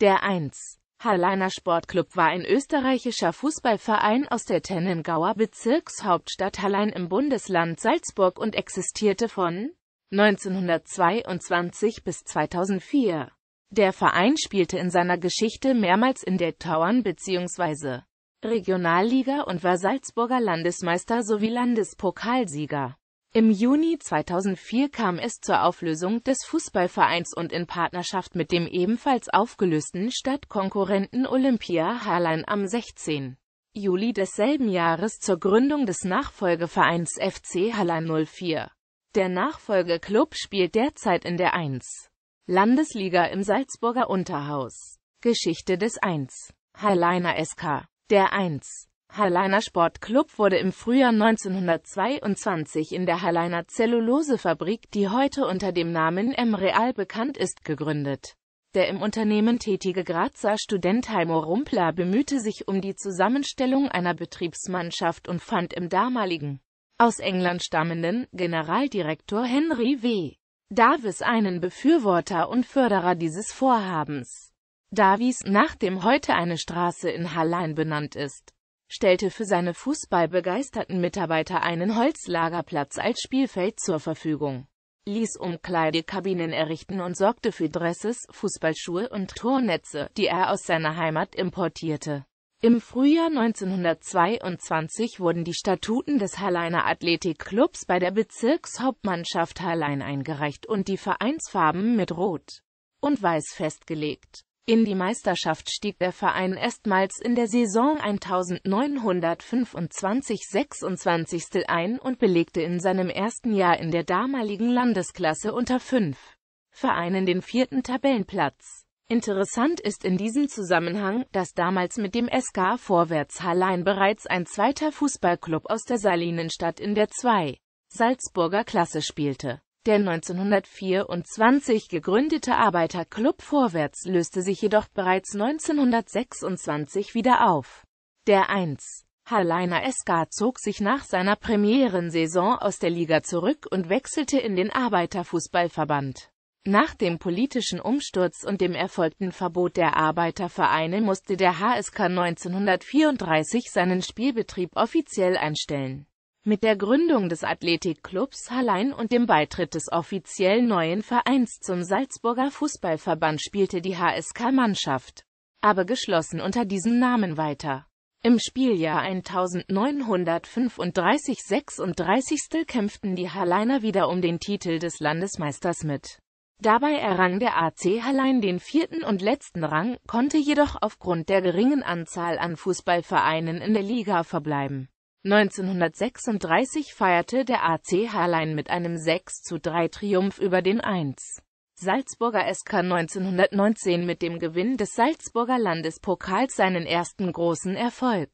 Der 1. Halleiner Sportclub war ein österreichischer Fußballverein aus der Tennengauer Bezirkshauptstadt Hallein im Bundesland Salzburg und existierte von 1922 bis 2004. Der Verein spielte in seiner Geschichte mehrmals in der Tauern- bzw. Regionalliga und war Salzburger Landesmeister sowie Landespokalsieger. Im Juni 2004 kam es zur Auflösung des Fußballvereins und in Partnerschaft mit dem ebenfalls aufgelösten Stadtkonkurrenten Olympia Hallein am 16. Juli desselben Jahres zur Gründung des Nachfolgevereins FC Hallein 04. Der Nachfolgeklub spielt derzeit in der 1. Landesliga im Salzburger Unterhaus. Geschichte des 1. Halleiner SK. Der 1. Halleiner Sportclub wurde im Frühjahr 1922 in der Halleiner Zellulosefabrik, die heute unter dem Namen M-Real bekannt ist, gegründet. Der im Unternehmen tätige Grazer Student Heimo Rumpler bemühte sich um die Zusammenstellung einer Betriebsmannschaft und fand im damaligen, aus England stammenden, Generaldirektor Henry W. Davis einen Befürworter und Förderer dieses Vorhabens. Davis, nach dem heute eine Straße in Hallein benannt ist stellte für seine fußballbegeisterten Mitarbeiter einen Holzlagerplatz als Spielfeld zur Verfügung, ließ Umkleidekabinen errichten und sorgte für Dresses, Fußballschuhe und Tornetze, die er aus seiner Heimat importierte. Im Frühjahr 1922 wurden die Statuten des Halleiner Athletikclubs bei der Bezirkshauptmannschaft Hallein eingereicht und die Vereinsfarben mit Rot und Weiß festgelegt in die Meisterschaft stieg der Verein erstmals in der Saison 1925-26 ein und belegte in seinem ersten Jahr in der damaligen Landesklasse unter fünf Vereinen den vierten Tabellenplatz. Interessant ist in diesem Zusammenhang, dass damals mit dem SK Vorwärts Hallein bereits ein zweiter Fußballclub aus der Salinenstadt in der 2 Salzburger Klasse spielte der 1924 gegründete Arbeiterclub Vorwärts löste sich jedoch bereits 1926 wieder auf. Der 1. Halleiner SK zog sich nach seiner Premierensaison aus der Liga zurück und wechselte in den Arbeiterfußballverband. Nach dem politischen Umsturz und dem erfolgten Verbot der Arbeitervereine musste der HSK 1934 seinen Spielbetrieb offiziell einstellen mit der Gründung des Athletikclubs Hallein und dem Beitritt des offiziell neuen Vereins zum Salzburger Fußballverband spielte die HSK-Mannschaft, aber geschlossen unter diesem Namen weiter. Im Spieljahr 1935-36 kämpften die Halleiner wieder um den Titel des Landesmeisters mit. Dabei errang der AC Hallein den vierten und letzten Rang, konnte jedoch aufgrund der geringen Anzahl an Fußballvereinen in der Liga verbleiben. 1936 feierte der AC Hallein mit einem 6 zu 3 Triumph über den 1. Salzburger SK 1919 mit dem Gewinn des Salzburger Landespokals seinen ersten großen Erfolg.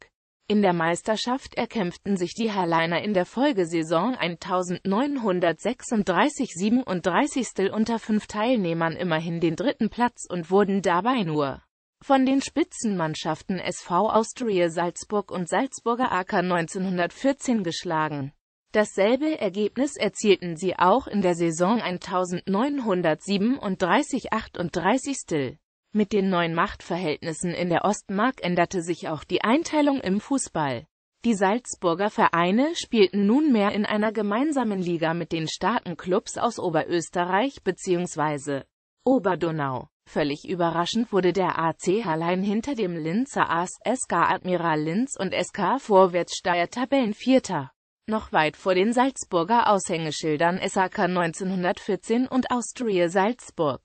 In der Meisterschaft erkämpften sich die Herrleiner in der Folgesaison 1936-37 unter fünf Teilnehmern immerhin den dritten Platz und wurden dabei nur von den Spitzenmannschaften SV Austria Salzburg und Salzburger AK 1914 geschlagen. Dasselbe Ergebnis erzielten sie auch in der Saison 1937-38. Mit den neuen Machtverhältnissen in der Ostmark änderte sich auch die Einteilung im Fußball. Die Salzburger Vereine spielten nunmehr in einer gemeinsamen Liga mit den starken Clubs aus Oberösterreich bzw. Oberdonau. Völlig überraschend wurde der AC Hallein hinter dem Linzer AS, SK Admiral Linz und SK Vorwärtssteier Tabellenvierter. Noch weit vor den Salzburger Aushängeschildern SAK 1914 und Austria Salzburg.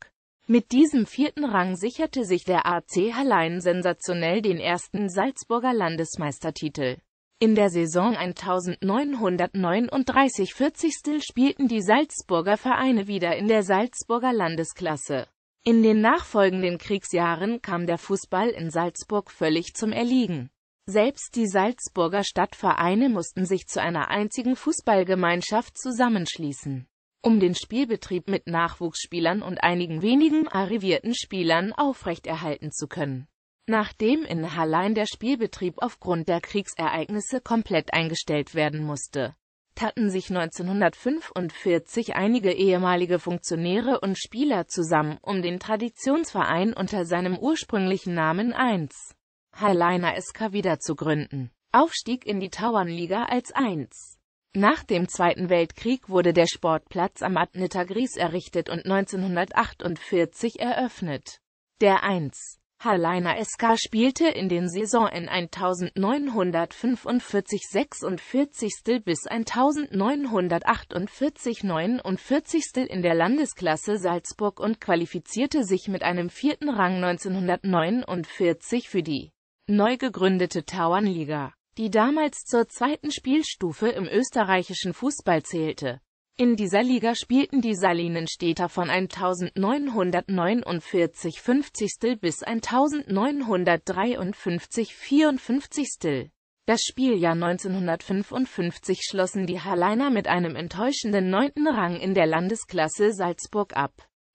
Mit diesem vierten Rang sicherte sich der AC Hallein sensationell den ersten Salzburger Landesmeistertitel. In der Saison 1939-40 spielten die Salzburger Vereine wieder in der Salzburger Landesklasse. In den nachfolgenden Kriegsjahren kam der Fußball in Salzburg völlig zum Erliegen. Selbst die Salzburger Stadtvereine mussten sich zu einer einzigen Fußballgemeinschaft zusammenschließen, um den Spielbetrieb mit Nachwuchsspielern und einigen wenigen arrivierten Spielern aufrechterhalten zu können. Nachdem in Hallein der Spielbetrieb aufgrund der Kriegsereignisse komplett eingestellt werden musste hatten sich 1945 einige ehemalige Funktionäre und Spieler zusammen, um den Traditionsverein unter seinem ursprünglichen Namen 1 Halleiner SK wieder zu gründen. Aufstieg in die Tauernliga als 1 nach dem Zweiten Weltkrieg wurde der Sportplatz am Adnitter Gries errichtet und 1948 eröffnet. Der 1. Halleiner SK spielte in den Saison in 1945-46 bis 1948-49 in der Landesklasse Salzburg und qualifizierte sich mit einem vierten Rang 1949 für die neu gegründete Tauernliga, die damals zur zweiten Spielstufe im österreichischen Fußball zählte in dieser Liga spielten die Salinenstädter von 1949 50. bis 1953 54. Das Spieljahr 1955 schlossen die Halleiner mit einem enttäuschenden neunten Rang in der Landesklasse Salzburg ab.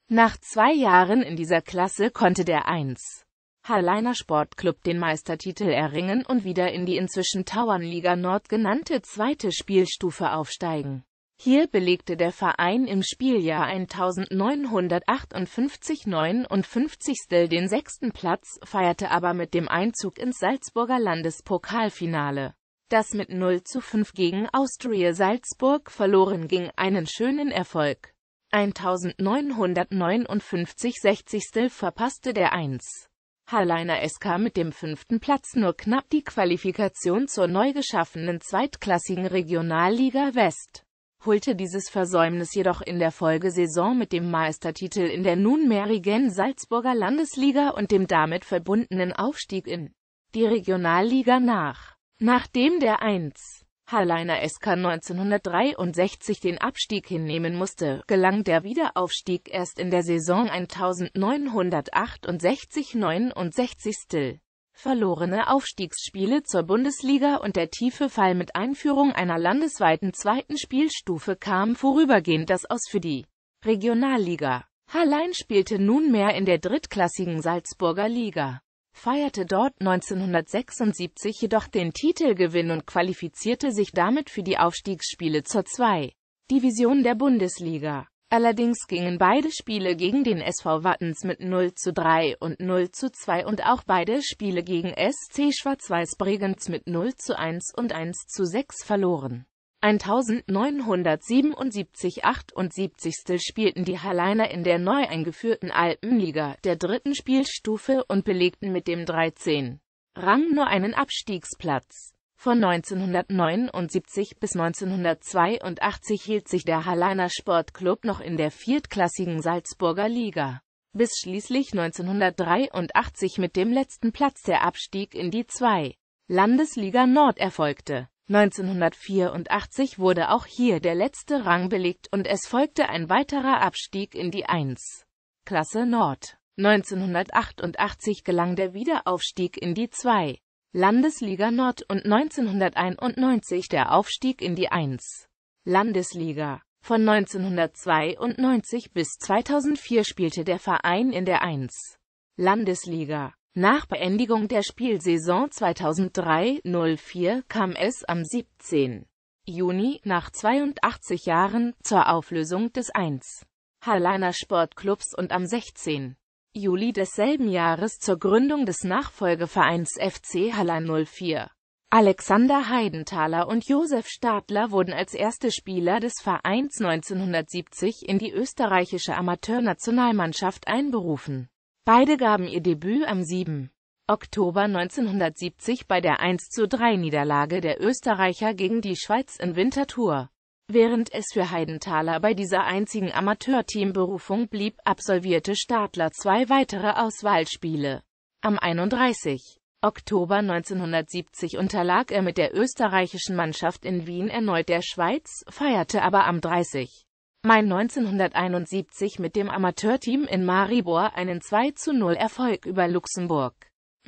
Nach zwei Jahren in dieser Klasse konnte der 1. Halleiner Sportclub den Meistertitel erringen und wieder in die inzwischen Tauernliga Nord genannte zweite Spielstufe aufsteigen. Hier belegte der Verein im Spieljahr 1958-59 den sechsten Platz, feierte aber mit dem Einzug ins Salzburger Landespokalfinale, das mit 0 zu 5 gegen Austria Salzburg verloren ging, einen schönen Erfolg. 1959 60. verpasste der 1. Halleiner SK mit dem fünften Platz nur knapp die Qualifikation zur neu geschaffenen zweitklassigen Regionalliga West holte dieses Versäumnis jedoch in der Folgesaison mit dem Meistertitel in der nunmehrigen Salzburger Landesliga und dem damit verbundenen Aufstieg in die Regionalliga nach. Nachdem der 1. Halleiner SK 1963 den Abstieg hinnehmen musste, gelang der Wiederaufstieg erst in der Saison 1968-69 verlorene Aufstiegsspiele zur Bundesliga und der tiefe Fall mit Einführung einer landesweiten zweiten Spielstufe kam vorübergehend das Aus für die Regionalliga. Hallein spielte nunmehr in der drittklassigen Salzburger Liga, feierte dort 1976 jedoch den Titelgewinn und qualifizierte sich damit für die Aufstiegsspiele zur 2. Division der Bundesliga. Allerdings gingen beide Spiele gegen den SV Wattens mit 0 zu 3 und 0 zu 2 und auch beide Spiele gegen SC Schwarz-Weiß Bregenz mit 0 zu 1 und 1 zu 6 verloren. 1977 78. spielten die Halleiner in der neu eingeführten Alpenliga, der dritten Spielstufe, und belegten mit dem 13. Rang nur einen Abstiegsplatz. Von 1979 bis 1982 hielt sich der Halleiner Sportclub noch in der viertklassigen Salzburger Liga, bis schließlich 1983 mit dem letzten Platz der Abstieg in die 2. Landesliga Nord erfolgte. 1984 wurde auch hier der letzte Rang belegt und es folgte ein weiterer Abstieg in die 1. Klasse Nord. 1988 gelang der Wiederaufstieg in die 2. Landesliga Nord und 1991 der Aufstieg in die 1. Landesliga. Von 1992 bis 2004 spielte der Verein in der 1. Landesliga. Nach Beendigung der Spielsaison 2003-04 kam es am 17. Juni, nach 82 Jahren, zur Auflösung des 1. Halleiner Sportclubs und am 16. Juli desselben Jahres zur Gründung des Nachfolgevereins FC Halle 04. Alexander Heidenthaler und Josef Stadler wurden als erste Spieler des Vereins 1970 in die österreichische Amateurnationalmannschaft einberufen. Beide gaben ihr Debüt am 7. Oktober 1970 bei der 1 zu 3 Niederlage der Österreicher gegen die Schweiz in Winterthur. Während es für Heidenthaler bei dieser einzigen Amateurteamberufung blieb, absolvierte Stadler zwei weitere Auswahlspiele. Am 31. Oktober 1970 unterlag er mit der österreichischen Mannschaft in Wien erneut der Schweiz, feierte aber am 30. Mai 1971 mit dem Amateurteam in Maribor einen 2 0 Erfolg über Luxemburg.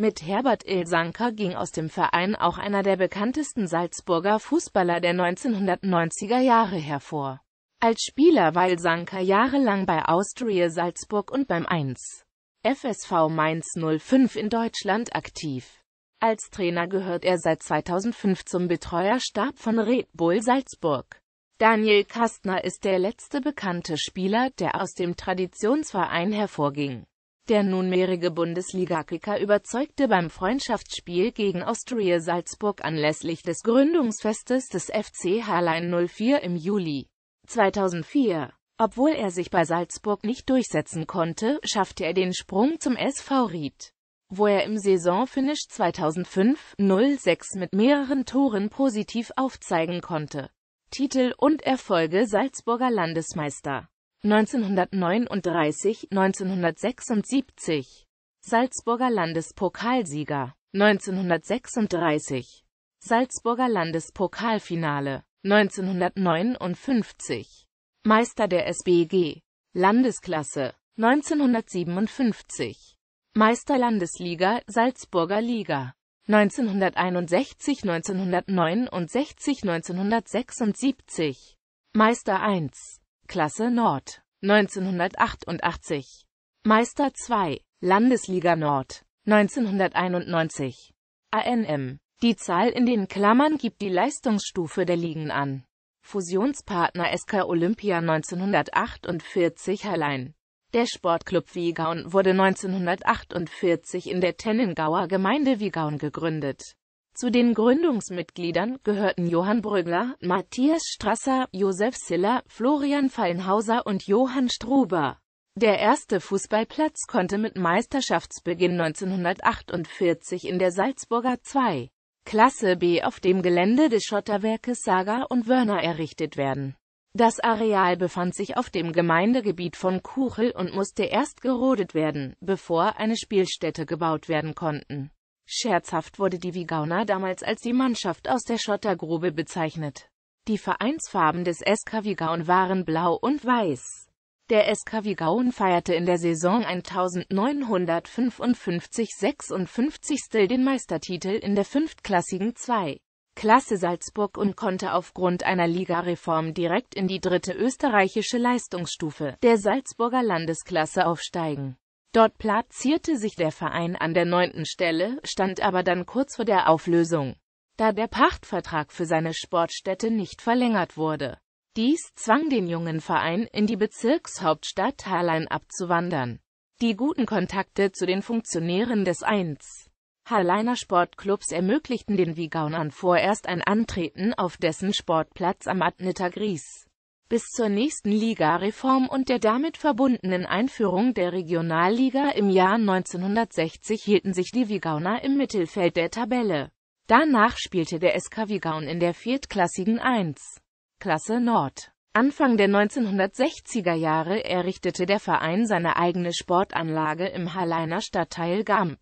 Mit Herbert Ilsanker ging aus dem Verein auch einer der bekanntesten Salzburger Fußballer der 1990er Jahre hervor. Als Spieler war Ilsanker jahrelang bei Austria Salzburg und beim 1. FSV Mainz 05 in Deutschland aktiv. Als Trainer gehört er seit 2005 zum Betreuerstab von Red Bull Salzburg. Daniel Kastner ist der letzte bekannte Spieler, der aus dem Traditionsverein hervorging. Der nunmehrige Bundesligakicker überzeugte beim Freundschaftsspiel gegen Austria Salzburg anlässlich des Gründungsfestes des FC Hallein 04 im Juli 2004. Obwohl er sich bei Salzburg nicht durchsetzen konnte, schaffte er den Sprung zum SV Ried, wo er im Saisonfinish 2005-06 mit mehreren Toren positiv aufzeigen konnte. Titel und Erfolge Salzburger Landesmeister 1939, 1976 Salzburger Landespokalsieger 1936 Salzburger Landespokalfinale 1959 Meister der SBG Landesklasse 1957 Meister Landesliga Salzburger Liga 1961 1969 1976 Meister 1 Klasse Nord 1988. Meister 2, Landesliga Nord 1991. ANM. Die Zahl in den Klammern gibt die Leistungsstufe der Ligen an. Fusionspartner SK Olympia 1948 Hallein. Der Sportclub Wiegaun wurde 1948 in der Tennengauer Gemeinde Wiegaun gegründet. Zu den Gründungsmitgliedern gehörten Johann Brügger, Matthias Strasser, Josef Siller, Florian Fallenhauser und Johann Struber. Der erste Fußballplatz konnte mit Meisterschaftsbeginn 1948 in der Salzburger 2. Klasse B auf dem Gelände des Schotterwerkes Saga und Wörner errichtet werden. Das Areal befand sich auf dem Gemeindegebiet von Kuchel und musste erst gerodet werden, bevor eine Spielstätte gebaut werden konnten. Scherzhaft wurde die Vigauner damals als die Mannschaft aus der Schottergrube bezeichnet. Die Vereinsfarben des SK Vigaun waren blau und weiß. Der SK Vigaun feierte in der Saison 1955-56 den Meistertitel in der fünftklassigen 2. Klasse Salzburg und konnte aufgrund einer Ligareform direkt in die dritte österreichische Leistungsstufe der Salzburger Landesklasse aufsteigen. Dort platzierte sich der Verein an der neunten Stelle, stand aber dann kurz vor der Auflösung, da der Pachtvertrag für seine Sportstätte nicht verlängert wurde. Dies zwang den jungen Verein, in die Bezirkshauptstadt Hallein abzuwandern. Die guten Kontakte zu den Funktionären des 1. Halleiner Sportclubs ermöglichten den Wigaunern vorerst ein Antreten auf dessen Sportplatz am Adnitter Gries. Bis zur nächsten Ligareform und der damit verbundenen Einführung der Regionalliga im Jahr 1960 hielten sich die Vigauner im Mittelfeld der Tabelle. Danach spielte der SK Vigaun in der viertklassigen 1. Klasse Nord. Anfang der 1960er Jahre errichtete der Verein seine eigene Sportanlage im Halleiner Stadtteil Gamp.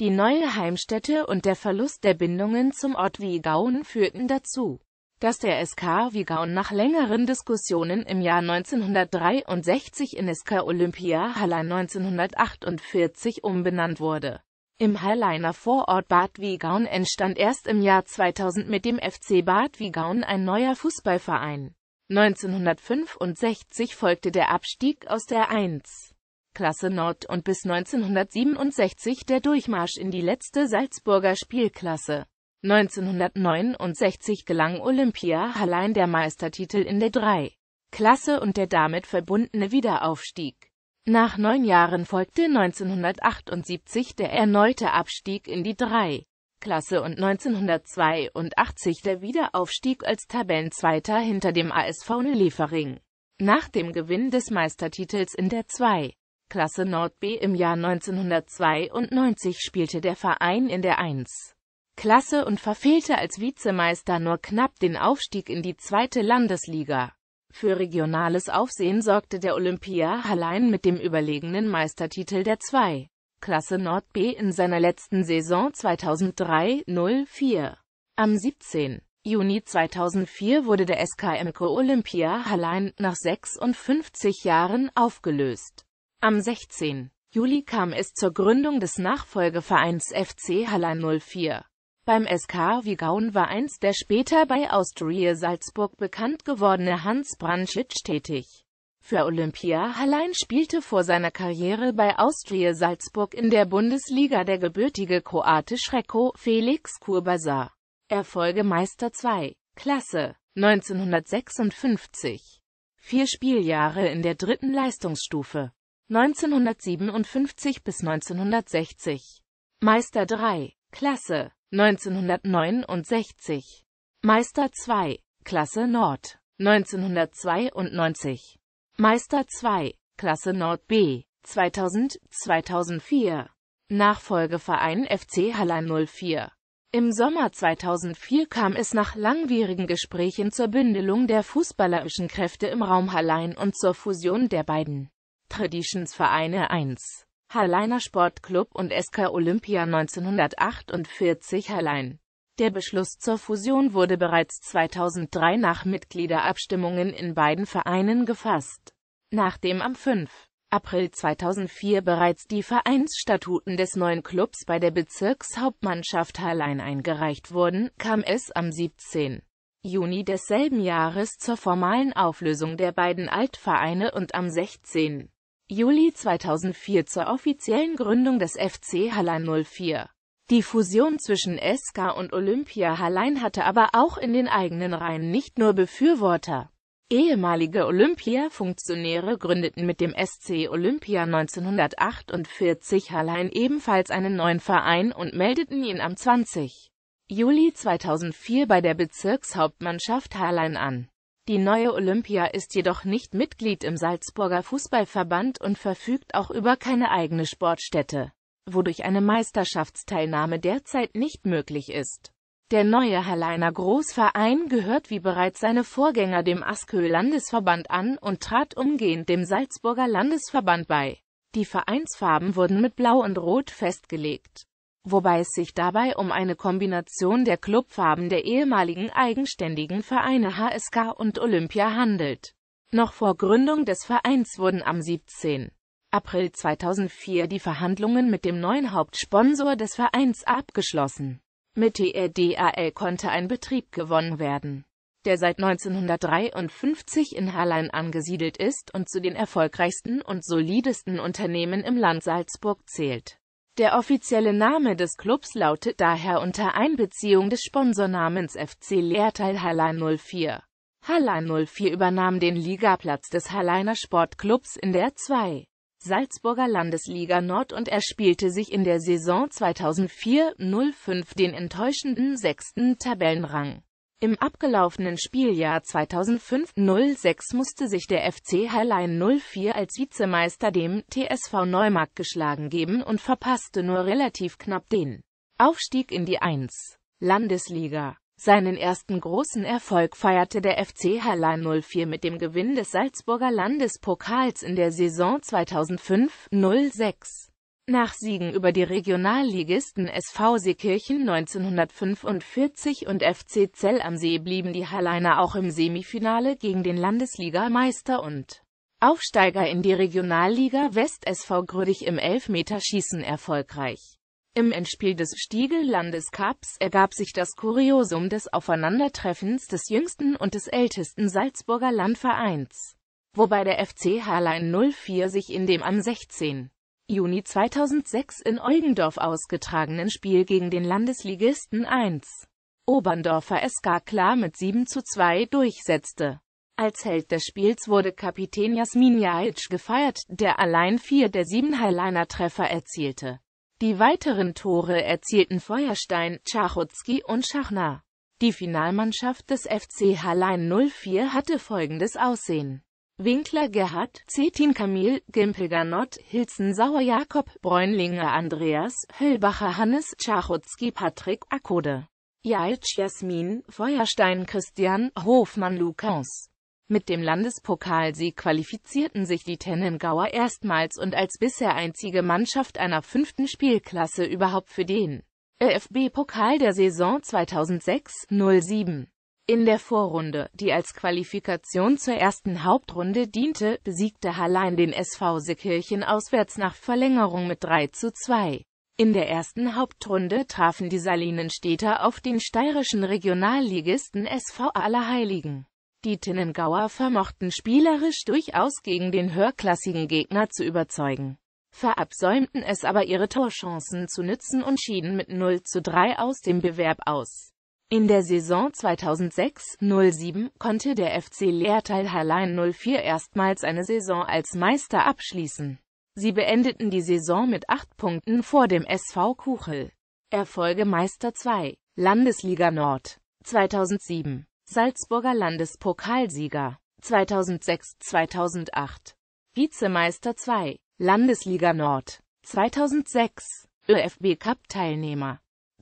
Die neue Heimstätte und der Verlust der Bindungen zum Ort Wiegauen führten dazu, dass der SK Wigaun nach längeren Diskussionen im Jahr 1963 in SK Olympia Hallein 1948 umbenannt wurde. Im Halleiner Vorort Bad Wigaun entstand erst im Jahr 2000 mit dem FC Bad Wigaun ein neuer Fußballverein. 1965 folgte der Abstieg aus der 1. Klasse Nord und bis 1967 der Durchmarsch in die letzte Salzburger Spielklasse. 1969 gelang Olympia Hallein der Meistertitel in der 3. Klasse und der damit verbundene Wiederaufstieg. Nach neun Jahren folgte 1978 der erneute Abstieg in die 3. Klasse und 1982 der Wiederaufstieg als Tabellenzweiter hinter dem ASV Liefering. Nach dem Gewinn des Meistertitels in der 2. Klasse Nord B im Jahr 1992 spielte der Verein in der 1. Klasse und verfehlte als Vizemeister nur knapp den Aufstieg in die zweite Landesliga. Für regionales Aufsehen sorgte der Olympia Hallein mit dem überlegenen Meistertitel der 2. Klasse Nord B in seiner letzten Saison 2003-04. Am 17. Juni 2004 wurde der SKMK Olympia Hallein nach 56 Jahren aufgelöst. Am 16. Juli kam es zur Gründung des Nachfolgevereins FC Hallein 04. Beim SK Vigaun war einst der später bei Austria Salzburg bekannt gewordene Hans Brandschitsch tätig. Für Olympia Hallein spielte vor seiner Karriere bei Austria Salzburg in der Bundesliga der gebürtige Kroate Schrecko Felix Kurbasa. Erfolge Meister 2, Klasse, 1956. Vier Spieljahre in der dritten Leistungsstufe. 1957 bis 1960. Meister 3, Klasse, 1969. Meister 2, Klasse Nord. 1992. Meister 2, Klasse Nord B. 2000, 2004. Nachfolgeverein FC Hallein 04. Im Sommer 2004 kam es nach langwierigen Gesprächen zur Bündelung der fußballerischen Kräfte im Raum Hallein und zur Fusion der beiden Traditionsvereine 1. Halleiner Sportclub und SK Olympia 1948 Hallein. Der Beschluss zur Fusion wurde bereits 2003 nach Mitgliederabstimmungen in beiden Vereinen gefasst. Nachdem am 5. April 2004 bereits die Vereinsstatuten des neuen Clubs bei der Bezirkshauptmannschaft Hallein eingereicht wurden, kam es am 17. Juni desselben Jahres zur formalen Auflösung der beiden Altvereine und am 16. Juli 2004 zur offiziellen Gründung des FC Hallein 04. Die Fusion zwischen SK und Olympia Hallein hatte aber auch in den eigenen Reihen nicht nur Befürworter. Ehemalige Olympia-Funktionäre gründeten mit dem SC Olympia 1948 Hallein ebenfalls einen neuen Verein und meldeten ihn am 20. Juli 2004 bei der Bezirkshauptmannschaft Hallein an. Die neue Olympia ist jedoch nicht Mitglied im Salzburger Fußballverband und verfügt auch über keine eigene Sportstätte, wodurch eine Meisterschaftsteilnahme derzeit nicht möglich ist. Der neue Halleiner Großverein gehört wie bereits seine Vorgänger dem Askö Landesverband an und trat umgehend dem Salzburger Landesverband bei. Die Vereinsfarben wurden mit Blau und Rot festgelegt wobei es sich dabei um eine Kombination der Clubfarben der ehemaligen eigenständigen Vereine HSK und Olympia handelt. Noch vor Gründung des Vereins wurden am 17. April 2004 die Verhandlungen mit dem neuen Hauptsponsor des Vereins abgeschlossen. Mit TRDAL e konnte ein Betrieb gewonnen werden, der seit 1953 in Hallein angesiedelt ist und zu den erfolgreichsten und solidesten Unternehmen im Land Salzburg zählt. Der offizielle Name des Clubs lautet daher unter Einbeziehung des Sponsornamens FC Lehrteil Hallein 04. Hallein 04 übernahm den Ligaplatz des Halleiner Sportclubs in der 2. Salzburger Landesliga Nord und erspielte sich in der Saison 2004-05 den enttäuschenden sechsten Tabellenrang. Im abgelaufenen Spieljahr 2005-06 musste sich der FC Hallein 04 als Vizemeister dem TSV Neumarkt geschlagen geben und verpasste nur relativ knapp den Aufstieg in die 1. Landesliga. Seinen ersten großen Erfolg feierte der FC Hallein 04 mit dem Gewinn des Salzburger Landespokals in der Saison 2005-06. Nach Siegen über die Regionalligisten SV Seekirchen 1945 und FC Zell am See blieben die Halleiner auch im Semifinale gegen den Landesligameister und Aufsteiger in die Regionalliga West SV Grödig im Elfmeterschießen erfolgreich. Im Endspiel des Stiegel-Landescups ergab sich das Kuriosum des Aufeinandertreffens des jüngsten und des ältesten Salzburger Landvereins, wobei der FC Hallein 04 sich in dem am 16. Juni 2006 in Eugendorf ausgetragenen Spiel gegen den Landesligisten 1. Oberndorfer SK klar mit 7 zu 2 durchsetzte. Als Held des Spiels wurde Kapitän Jasmin Jajic gefeiert, der allein vier der sieben Highliner-Treffer erzielte. Die weiteren Tore erzielten Feuerstein, Czachutski und Schachner. Die Finalmannschaft des FC Hallein 04 hatte folgendes Aussehen. Winkler Gerhard, Cetin Kamil, Gimpel ganott Hilzen Sauer Jakob, Bräunlinger Andreas, Höllbacher Hannes, Czachutski Patrick, Akode, Jaitsch Jasmin, Feuerstein Christian, Hofmann Lukas. Mit dem Landespokalsieg qualifizierten sich die Tennengauer erstmals und als bisher einzige Mannschaft einer fünften Spielklasse überhaupt für den ÖFB-Pokal der Saison 2006-07. In der Vorrunde, die als Qualifikation zur ersten Hauptrunde diente, besiegte Hallein den SV Seekirchen auswärts nach Verlängerung mit 3 zu 2. In der ersten Hauptrunde trafen die Salinenstädter auf den steirischen Regionalligisten SV Allerheiligen. Die Tinnengauer vermochten spielerisch durchaus gegen den höherklassigen Gegner zu überzeugen, verabsäumten es aber ihre Torchancen zu nützen und schieden mit 0 zu 3 aus dem Bewerb aus. In der Saison 2006-07 konnte der FC Lehrteil Hallein 04 erstmals eine Saison als Meister abschließen. Sie beendeten die Saison mit acht Punkten vor dem SV Kuchel. Erfolge Meister 2, Landesliga Nord, 2007, Salzburger Landespokalsieger, 2006-2008, Vizemeister 2, Landesliga Nord, 2006, ÖFB Cup-Teilnehmer,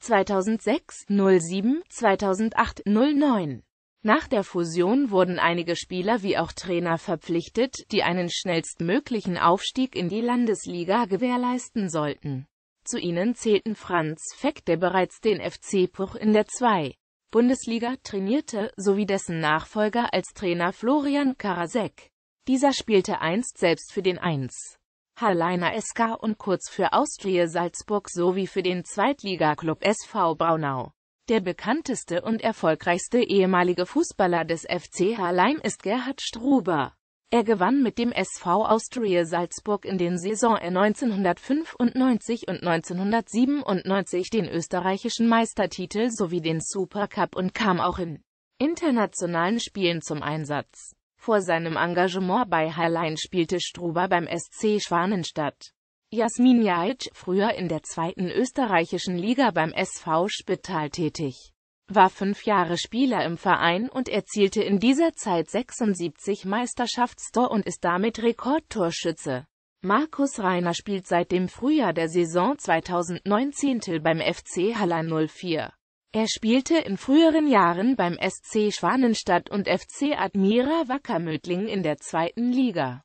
2006, 07, 2008, 09. Nach der Fusion wurden einige Spieler wie auch Trainer verpflichtet, die einen schnellstmöglichen Aufstieg in die Landesliga gewährleisten sollten. Zu ihnen zählten Franz Feck, der bereits den FC Puch in der 2. Bundesliga trainierte, sowie dessen Nachfolger als Trainer Florian Karasek. Dieser spielte einst selbst für den 1. Halleiner SK und kurz für Austria Salzburg sowie für den Zweitligaklub SV Braunau. Der bekannteste und erfolgreichste ehemalige Fußballer des FC Hallein ist Gerhard Struber. Er gewann mit dem SV Austria Salzburg in den Saison 1995 und 1997 den österreichischen Meistertitel sowie den Supercup und kam auch in internationalen Spielen zum Einsatz. Vor seinem Engagement bei Hallein spielte Struber beim SC Schwanenstadt. Jasmin Jaic, früher in der zweiten österreichischen Liga beim SV Spital tätig, war fünf Jahre Spieler im Verein und erzielte in dieser Zeit 76 Meisterschaftstor und ist damit Rekordtorschütze. Markus Reiner spielt seit dem Frühjahr der Saison 2019 Zehntel beim FC Hallein 04. Er spielte in früheren Jahren beim SC Schwanenstadt und FC Admira Wackermödling in der zweiten Liga.